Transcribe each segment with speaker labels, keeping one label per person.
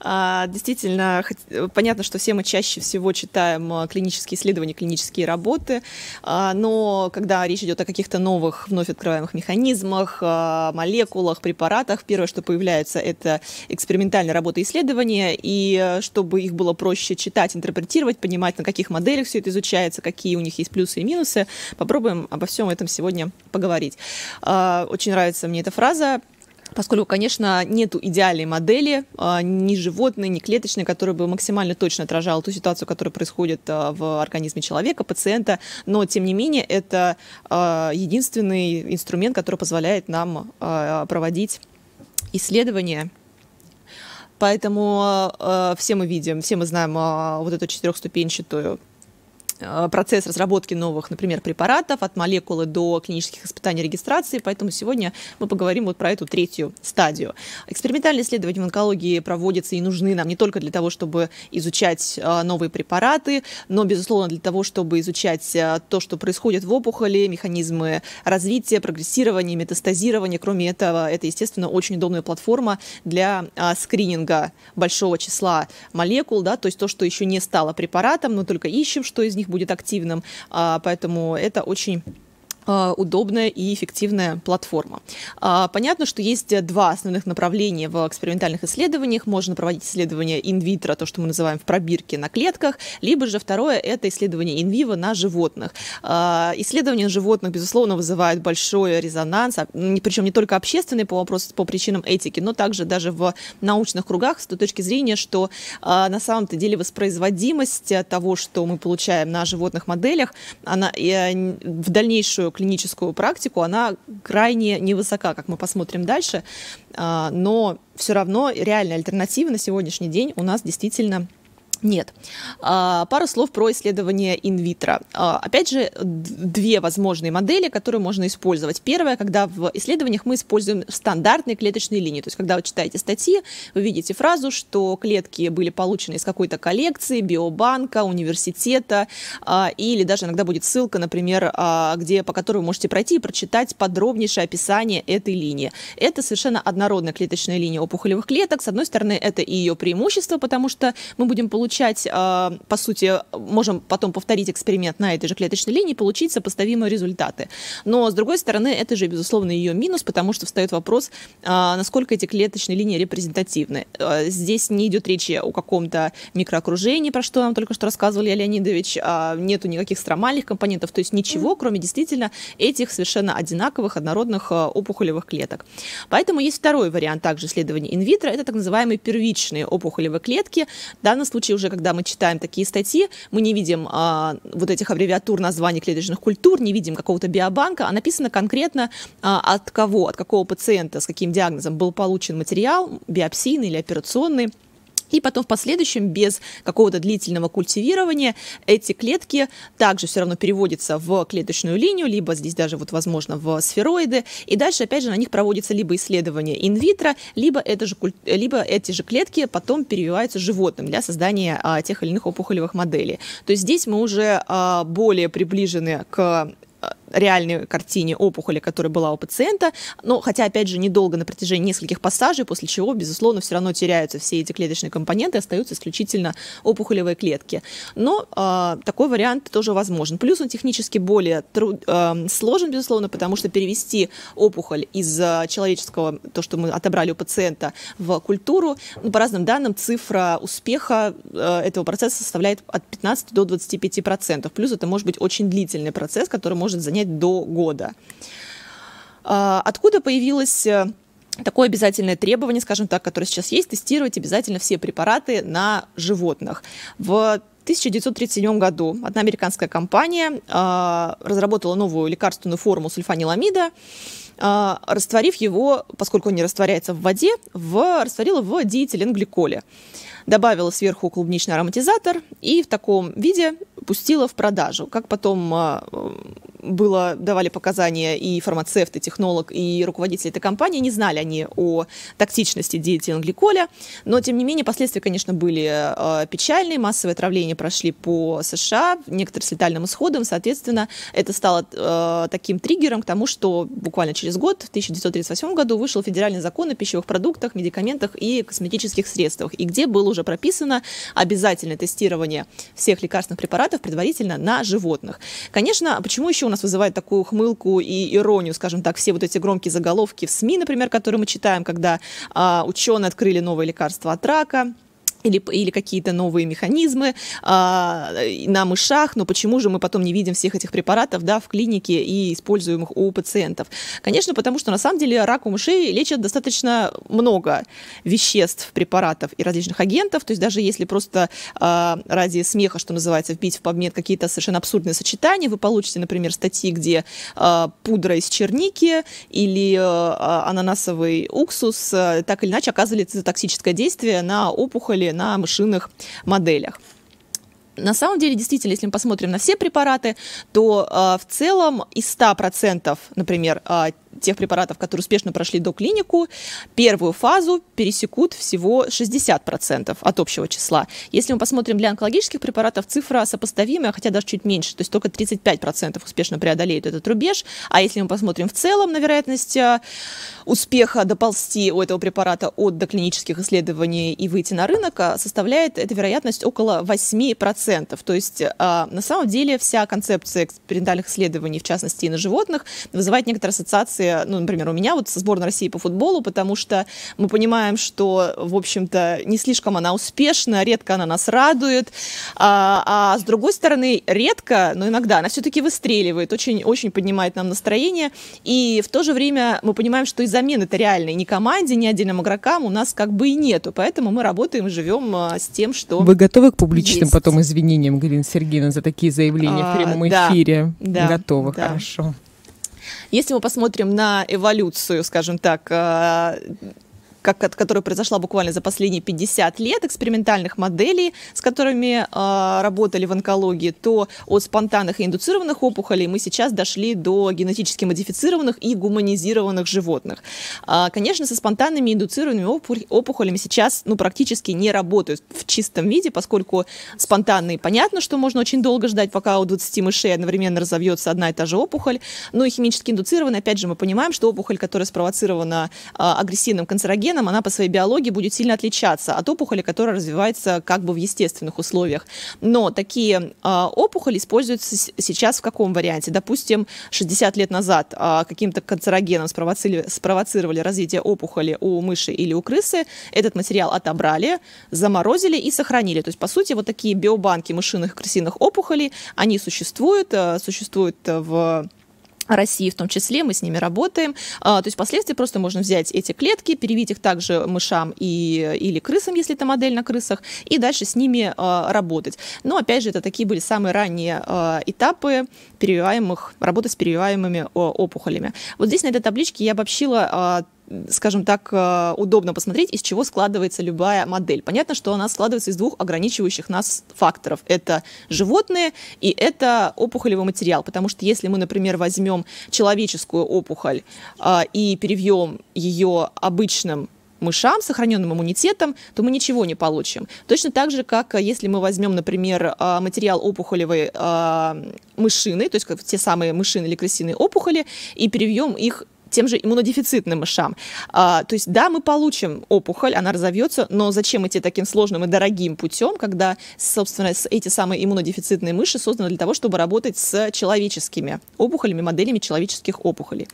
Speaker 1: А, действительно, э, понятно, что все мы чаще всего читаем э, клинические исследования, клинические работы, а, но когда речь идет о каких-то новых, вновь открываемых механизмах, а, молекулах, препаратах, первое, что появляется, это экспериментальные работы, исследования, и э, чтобы их было проще читать, интерпретировать, понимать, на каких моделях все это изучается, какие у них есть плюсы и минусы, попробуем обо всем этом сегодня поговорить. Очень нравится мне эта фраза Поскольку, конечно, нет идеальной модели, а, ни животной, ни клеточной, которая бы максимально точно отражала ту ситуацию, которая происходит а, в организме человека, пациента, но, тем не менее, это а, единственный инструмент, который позволяет нам проводить исследования Поэтому э, все мы видим, все мы знаем э, вот эту четырехступенчатую Э, процесс разработки новых, например, препаратов от молекулы до клинических испытаний регистрации, поэтому сегодня мы поговорим вот про эту третью стадию. Экспериментальные исследования в онкологии проводятся и нужны нам не только для того, чтобы изучать э, новые препараты, но, безусловно, для того, чтобы изучать э, то, что происходит в опухоли, механизмы развития, прогрессирования, метастазирования. Кроме этого, это, естественно, очень удобная платформа для скрининга большого числа молекул, да, то есть то, что еще не стало препаратом, но только ищем, что из них будет активным. А, поэтому это очень Э, удобная и эффективная платформа. А, понятно, что есть два основных направления в экспериментальных исследованиях. Можно проводить исследования инвитро, то, что мы называем в пробирке на клетках, либо же второе – это исследование инвиво на животных. А, исследования на животных, безусловно, вызывают большой резонанс, а, ну, причем не только общественный по вопросу, по причинам этики, но также даже в научных кругах с той точки зрения, что на самом-то деле воспроизводимость того, что мы получаем на животных моделях, она э, в дальнейшую клиническую практику, она крайне невысока, как мы посмотрим дальше, а, но все равно реальная альтернатива на сегодняшний день у нас действительно нет. А, Пару слов про исследование инвитро. А, опять же, две возможные модели, которые можно использовать. Первая, когда в исследованиях мы используем стандартные клеточные линии. То есть, когда вы читаете статьи, вы видите фразу, что клетки были получены из какой-то коллекции, биобанка, университета, а, или даже иногда будет ссылка, например, где, по которой вы можете пройти и прочитать подробнейшее описание этой линии. Это совершенно однородная клеточная линия опухолевых клеток. С одной стороны, это и ее преимущество, потому что мы будем получать получать, а, по сути, можем потом повторить эксперимент на этой же клеточной линии, получить сопоставимые результаты. Но, с другой стороны, это же, безусловно, ее минус, потому что встает вопрос, а, насколько эти клеточные линии репрезентативны. А, здесь не идет речи о каком-то микроокружении, про что нам только что рассказывал Илья Леонидович, нету никаких стромальных компонентов, то есть ничего, кроме действительно этих совершенно одинаковых, однородных опухолевых клеток. Поэтому есть второй вариант также исследования инвитро, это так называемые первичные опухолевые клетки. В данном случае уже когда мы читаем такие статьи, мы не видим а, вот этих аббревиатур названий клеточных культур, не видим какого-то биобанка, а написано конкретно а, от кого, от какого пациента, с каким диагнозом был получен материал, биопсийный или операционный, и потом в последующем, без какого-то длительного культивирования, эти клетки также все равно переводятся в клеточную линию, либо здесь даже, вот, возможно, в сфероиды. И дальше, опять же, на них проводится либо исследование инвитро, либо, это же, либо эти же клетки потом перевиваются животным для создания а, тех или иных опухолевых моделей. То есть здесь мы уже а, более приближены к а, реальной картине опухоли, которая была у пациента, но хотя, опять же, недолго на протяжении нескольких пассажей, после чего, безусловно, все равно теряются все эти клеточные компоненты, остаются исключительно опухолевые клетки. Но э, такой вариант тоже возможен. Плюс он технически более труд, э, а, сложен, безусловно, потому что перевести опухоль из а, человеческого, то, что мы отобрали у пациента, в культуру, ну, по разным данным, цифра успеха э, этого процесса составляет от 15 до 25 процентов. Плюс это может быть очень длительный процесс, который может занять выполнять до года. А, откуда появилось э, такое обязательное требование, скажем так, которое сейчас есть, тестировать обязательно все препараты на животных. В 1937 году одна американская компания э, разработала новую лекарственную форму сульфаниламида, э, растворив его, поскольку он не растворяется в воде, в, растворила в диэтиленгликоле. Добавила сверху клубничный ароматизатор и в таком виде пустила в продажу. Как потом э, было, давали показания и фармацевт, и технолог, и руководитель этой компании. Не знали они о токсичности диэтиленгликоля, но, тем не менее, последствия, конечно, были э, печальные. Массовые отравления прошли по США, некоторые с летальным исходом. Соответственно, это стало э, таким триггером к тому, что буквально через год, в 1938 году, вышел федеральный закон о пищевых продуктах, медикаментах и косметических средствах, и где было уже прописано обязательное тестирование всех лекарственных препаратов предварительно на животных. Конечно, а почему еще у нас нас вызывает такую хмылку и иронию, скажем так, все вот эти громкие заголовки в СМИ, например, которые мы читаем, когда а, ученые открыли новое лекарство от рака, или, или какие-то новые механизмы а, на мышах, но почему же мы потом не видим всех этих препаратов да, в клинике и используем их у пациентов? Конечно, потому что на самом деле рак у мышей лечат достаточно много веществ, препаратов и различных агентов, то есть даже если просто а, ради смеха, что называется, вбить в PubMed какие-то совершенно абсурдные сочетания, вы получите, например, статьи, где а, пудра из черники или а, ананасовый уксус а, так или иначе оказывали токсическое действие на опухоли на мышиных моделях. На самом деле, действительно, если мы посмотрим на все препараты, то э, в целом из 100%, например, э, тех препаратов, которые успешно прошли до клинику первую фазу пересекут всего 60% от общего числа. Если мы посмотрим для онкологических препаратов, цифра сопоставимая, хотя даже чуть меньше, то есть только 35% успешно преодолеют этот рубеж. А если мы посмотрим в целом на вероятность э, успеха доползти у этого препарата от доклинических исследований и выйти на рынок, э, составляет эта вероятность около 8%. То есть э, на самом деле вся концепция экспериментальных исследований, в частности и на животных, вызывает некоторые ассоциации которые, ну, например, у меня вот со сборной России по футболу, потому что мы понимаем, что, в общем-то, не слишком она успешна, редко она нас радует, а, а с другой стороны, редко, но иногда она все-таки выстреливает, очень, очень поднимает нам настроение, и в то же время мы понимаем, что и замены это реальной ни команде, ни отдельным игрокам у нас как бы и нету, поэтому мы работаем, живем а, с тем, что Вы готовы к публичным есть. потом извинениям, Галина Сергеевна, за такие заявления а, в прямом да, эфире? Да, готовы, да. хорошо. Если мы посмотрим на эволюцию, скажем так, а, как, которая произошла буквально за последние 50 лет, экспериментальных моделей, с которыми э, работали в онкологии, то от спонтанных и индуцированных опухолей мы сейчас дошли до генетически модифицированных и гуманизированных животных. Э, конечно, со спонтанными индуцированными опухолями сейчас ну, практически не работают в чистом виде, поскольку спонтанные, понятно, что можно очень долго ждать, пока у 20 мышей одновременно разовьется одна и та же опухоль, но и химически индуцированные, опять же, мы понимаем, что опухоль, которая спровоцирована э, агрессивным канцерогеном, генам, она по своей биологии будет сильно отличаться от опухоли, которая развивается как бы в естественных условиях. Но такие э, опухоли используются сейчас в каком варианте? Допустим, 60 лет назад э, каким-то канцерогеном спровоцировали, спровоцировали развитие опухоли у мыши или у крысы. Этот материал отобрали, заморозили и сохранили. То есть, по сути, вот такие биобанки мышиных и крысиных опухолей, они существуют, э, существуют в России в том числе, мы с ними работаем. А, то есть впоследствии просто можно взять эти клетки, перевить их также мышам и, или крысам, если это модель на крысах, и дальше с ними а, работать. Но опять же, это такие были самые ранние а, этапы перевиваемых, работы с перевиваемыми опухолями. Вот здесь на этой табличке я обобщила скажем так, э, удобно посмотреть, из чего складывается любая модель. Понятно, что она складывается из двух ограничивающих нас факторов. Это животные и это опухолевый материал. Потому что если мы, например, возьмем человеческую опухоль э, и перевьем ее обычным мышам, сохраненным иммунитетом, то мы ничего не получим. Точно так же, как э, если мы возьмем, например, материал опухолевой мышины, то есть те самые мышины или крысиные опухоли, и перевьем их тем же иммунодефицитным мышам. А, то есть, да, мы получим опухоль, она разовьется, но зачем идти таким сложным и дорогим путем, когда, собственно, эти самые иммунодефицитные мыши созданы для того, чтобы работать с человеческими опухолями, моделями человеческих опухолей.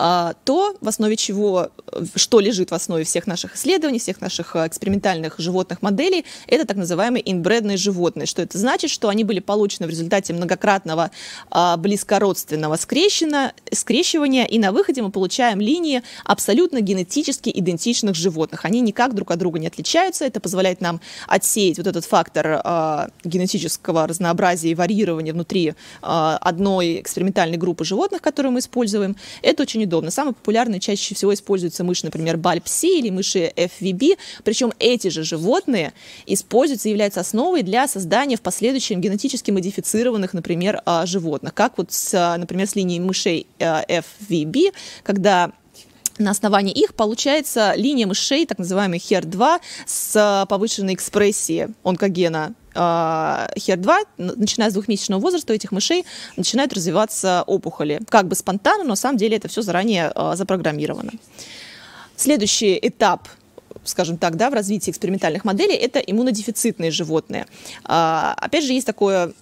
Speaker 1: А, то, в основе чего, э, что лежит в основе всех наших исследований, всех наших э, экспериментальных животных моделей, это так называемые инбредные животные. Что это значит? Что они были получены в результате многократного а, близкородственного скрещивания, и на выходе мы получаем линии абсолютно генетически идентичных животных. Они никак друг от друга не отличаются, это позволяет нам отсеять вот этот фактор а, генетического разнообразия и варьирования внутри одной экспериментальной группы животных, которую мы используем. Это очень рекомендовано. Самые популярные чаще всего используются мыши, например, бальпси или мыши FVB. Причем эти же животные используются и являются основой для создания в последующем генетически модифицированных, например, а, животных. Как вот, с, а, например, с линией мышей а, FVB, когда на основании их получается линия мышей, так называемый HER2, с повышенной экспрессией онкогена HER2, э, начиная с двухмесячного возраста у этих мышей начинают развиваться опухоли. Как бы спонтанно, но на самом деле это все заранее э, запрограммировано. Следующий этап скажем так, да, в развитии экспериментальных моделей, это иммунодефицитные животные. А, опять же, есть такое,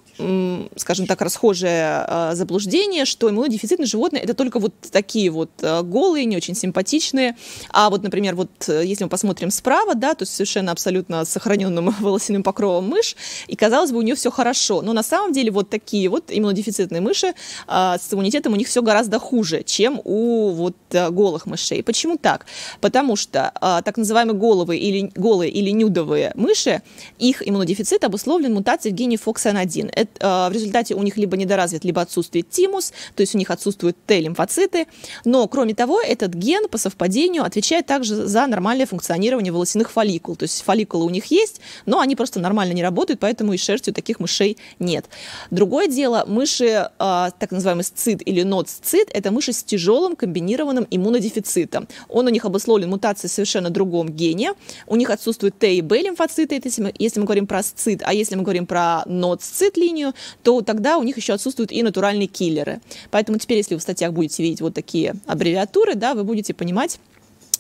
Speaker 1: скажем так, расхожее а, заблуждение, что иммунодефицитные животные это только вот такие вот а, голые, не очень симпатичные. А вот, например, вот э, если мы посмотрим справа, да, то совершенно абсолютно сохраненным волосяным покровом мышь, и казалось бы, у нее все хорошо. Но на самом деле вот такие вот иммунодефицитные мыши с иммунитетом у них все гораздо хуже, чем у вот э, голых мышей. Почему так? Потому что так называемый голые или, голые или нюдовые мыши, их иммунодефицит обусловлен мутацией в гене FOXN1. Это, э, в результате у них либо недоразвит, либо отсутствует тимус, то есть у них отсутствуют Т-лимфоциты. Но, кроме того, этот ген по совпадению отвечает также за нормальное функционирование волосяных фолликул. То есть фолликулы у них есть, но они просто нормально не работают, поэтому и шерсти у таких мышей нет. Другое дело, мыши, э, так называемый сцид или ноцид, это мыши с тяжелым комбинированным иммунодефицитом. Он у них обусловлен мутацией совершенно другом гене, поведения, у них отсутствуют Т и Б лимфоциты, это если мы, если мы говорим про сцит, а если мы говорим про ноцит линию, то тогда у них еще отсутствуют и натуральные киллеры. Поэтому теперь, если вы в статьях будете видеть вот такие аббревиатуры, да, вы будете понимать,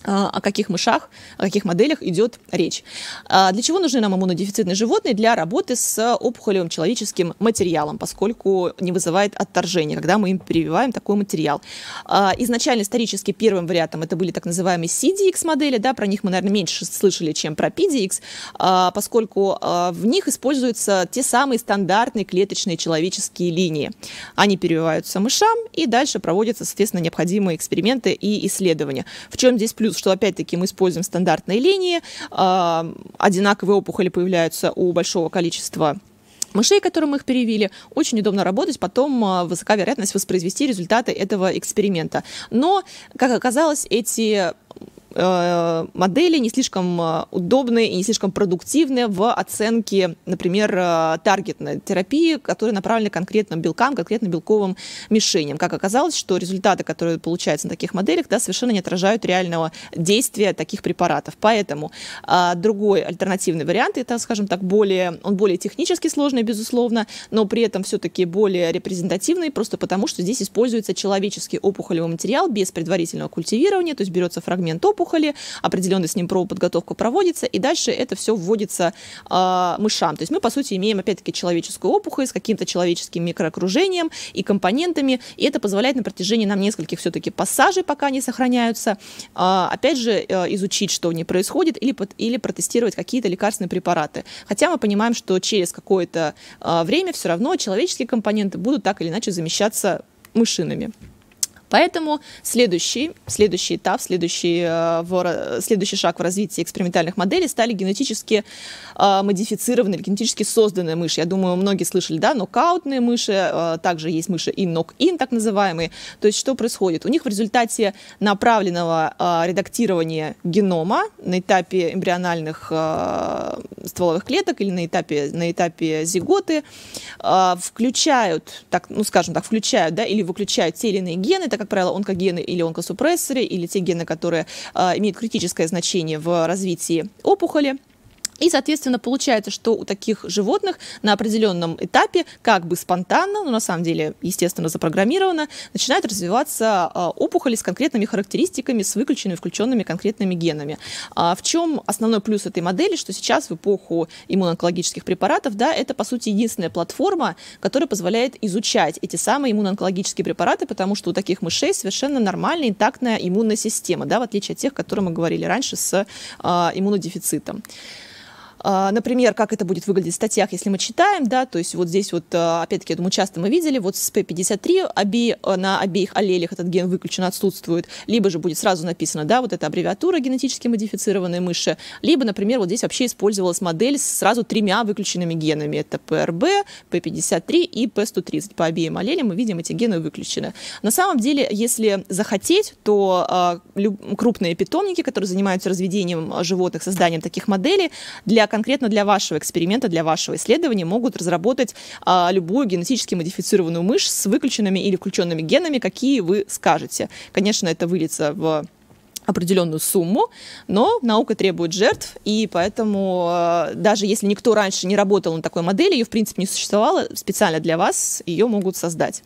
Speaker 1: а, о каких мышах, о каких моделях идет речь. А, для чего нужны нам иммунодефицитные животные? Для работы с опухолевым человеческим материалом, поскольку не вызывает отторжения, когда мы им прививаем такой материал. А, изначально исторически первым вариантом это были так называемые CDX-модели, да, про них мы, наверное, меньше слышали, чем про PDX, поскольку в них используются те самые стандартные клеточные человеческие линии. Они перевиваются мышам и дальше проводятся, соответственно, необходимые эксперименты и исследования. В чем здесь плюс? что опять-таки мы используем стандартные линии, а, одинаковые опухоли появляются у большого количества мышей, которым мы их перевели, очень удобно работать, потом а, высока вероятность воспроизвести результаты этого эксперимента. Но, как оказалось, эти Э, модели не слишком э, удобные и не слишком продуктивные в оценке, например, э, таргетной терапии, которые направлены конкретным белкам, конкретно белковым мишеням. Как оказалось, что результаты, которые получаются на таких моделях, да, совершенно не отражают реального действия таких препаратов. Поэтому другой альтернативный вариант, это, скажем так, более, он более технически сложный, безусловно, но при этом все-таки более репрезентативный, просто потому что здесь используется человеческий опухолевый материал без предварительного культивирования, то есть берется фрагмент опухоли, понюхали, определенная с ним подготовка проводится, и дальше это все вводится э, мышам. То есть мы, по сути, имеем, опять-таки, человеческую опухоль с каким-то человеческим микроокружением и компонентами, и это позволяет на протяжении нам нескольких все-таки пассажей, пока они сохраняются, э, опять же, э, изучить, что у них происходит, или, или протестировать какие-то лекарственные препараты. Хотя мы понимаем, что через какое-то э, время все равно человеческие компоненты будут так или иначе замещаться мышинами. Поэтому следующий, следующий этап, следующий, э, в, следующий шаг в развитии экспериментальных моделей стали генетически э, модифицированные, генетически созданные мыши. Я думаю, многие слышали, да, нокаутные мыши, э, также есть мыши и нок-ин, так называемые. То есть что происходит? У них в результате направленного редактирования генома на этапе эмбриональных стволовых клеток или на этапе, на этапе зиготы включают, так, ну скажем так, включают да, или выключают те или иные гены, так как как правило, онкогены или онкосупрессоры, или те гены, которые а, имеют критическое значение в развитии опухоли. И, соответственно, получается, что у таких животных на определенном этапе как бы спонтанно, но на самом деле, естественно, запрограммировано, начинают развиваться а, опухоли с конкретными характеристиками, с выключенными, включенными конкретными генами. А, в чем основной плюс этой модели, что сейчас в эпоху иммуноонкологических препаратов, да, это, по сути, единственная платформа, которая позволяет изучать эти самые иммуноонкологические препараты, потому что у таких мышей совершенно нормальная, интактная иммунная система, да, в отличие от тех, о которых мы говорили раньше с а, иммунодефицитом. А, например, как это будет выглядеть в статьях, если мы читаем, да, то есть вот здесь вот, а, опять-таки, я думаю, часто мы видели, вот с P53 обе, э, на обеих аллелях этот ген выключен, отсутствует, либо же будет сразу написано, да, вот эта аббревиатура генетически модифицированной мыши, либо, например, вот здесь вообще использовалась модель с сразу тремя выключенными генами, это PRB, P53 и P130, по обеим аллелям мы видим, эти гены выключены. На самом деле, если захотеть, то а, крупные питомники, которые занимаются разведением животных, созданием таких моделей, для конкретно для вашего эксперимента, для вашего исследования могут разработать а, любую генетически модифицированную мышь с выключенными или включенными генами, какие вы скажете. Конечно, это выльется в определенную сумму, но наука требует жертв, и поэтому а, даже если никто раньше не работал на такой модели, ее в принципе не существовало, специально для вас ее могут создать.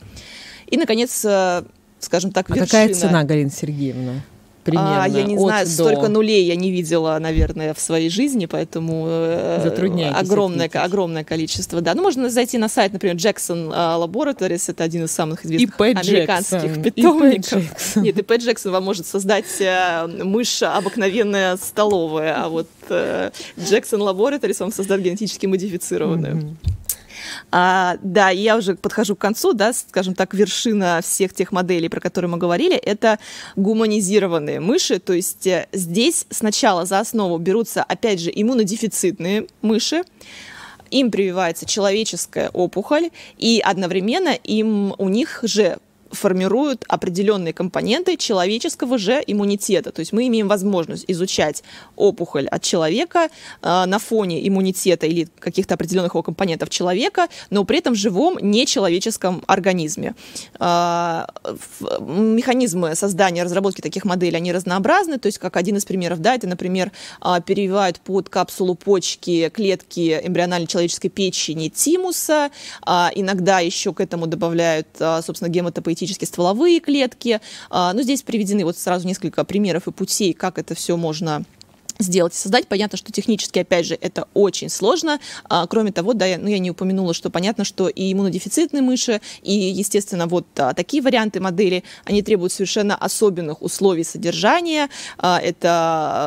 Speaker 1: И, наконец, а, скажем так, вершина. А какая цена, Галина Сергеевна? примерно? А, я не знаю, до... столько нулей я не видела, наверное, в своей жизни, поэтому э, огромное, огромное количество. Да, ну можно зайти на сайт, например, Jackson э, Laboratories, это один из самых известных американских Джексон. питомников. ИП Джексон. Нет, ИП Джексон вам может создать э, мышь обыкновенная столовая, а вот Джексон Laboratories вам создает генетически модифицированную. Mm-hmm. А, да, я уже подхожу к концу, да, скажем так, вершина всех тех моделей, про которые мы говорили, это гуманизированные мыши, то есть э, здесь сначала за основу берутся, опять же, иммунодефицитные мыши, им прививается человеческая опухоль, и одновременно им у них же формируют определенные компоненты человеческого же иммунитета. То есть мы имеем возможность изучать опухоль от человека э, на фоне иммунитета или каких-то определенных его компонентов человека, но при этом в живом нечеловеческом организме. Э, механизмы создания, разработки таких моделей, они разнообразны. То есть как один из примеров, да, это, например, э, перевивают под капсулу почки клетки эмбриональной человеческой печени тимуса. Э, иногда еще к этому добавляют, э, собственно, гематопоэтические теоретически стволовые клетки. А, Но ну, здесь приведены вот сразу несколько примеров и путей, как это все можно сделать и создать. Понятно, что технически, опять же, это очень сложно. А, кроме того, да, я, ну, я не упомянула, что понятно, что и иммунодефицитные мыши, и, естественно, вот а, такие варианты модели, они требуют совершенно особенных условий содержания. А, это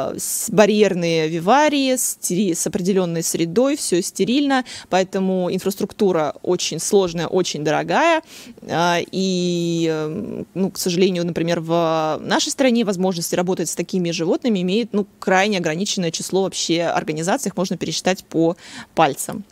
Speaker 1: а, барьерные виварии стери, с определенной средой, все стерильно, поэтому инфраструктура очень сложная, очень дорогая. А, и, эм, ну, к сожалению, например, в нашей стране возможности работать с такими животными имеет, ну, крайне ограниченное число вообще организаций, их можно пересчитать по пальцам.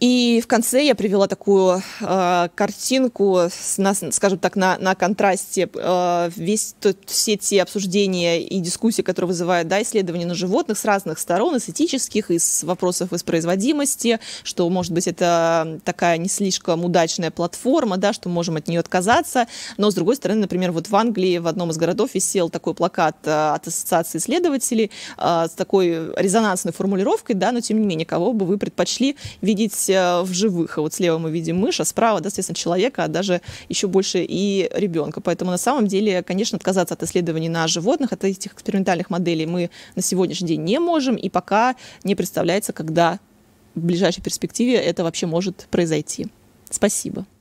Speaker 1: И в конце я привела такую э, картинку, с, на, скажем так, на, на контрасте э, весь, то, все те обсуждения и дискуссии, которые вызывают да, исследования на животных с разных сторон, из этических, из вопросов воспроизводимости, что, может быть, это такая не слишком удачная платформа, да, что можем от нее отказаться. Но, с другой стороны, например, вот в Англии в одном из городов висел такой плакат э, от Ассоциации исследователей э, с такой резонансной формулировкой, да, но, тем не менее, кого бы вы предпочли видеть видеть э, в живых. Вот слева мы видим мышь, а справа, да, соответственно, человека, а даже еще больше и ребенка. Поэтому на самом деле, конечно, отказаться от исследований на животных, от этих экспериментальных моделей мы на сегодняшний день не можем, и пока не представляется, когда в ближайшей перспективе это вообще может произойти. Спасибо.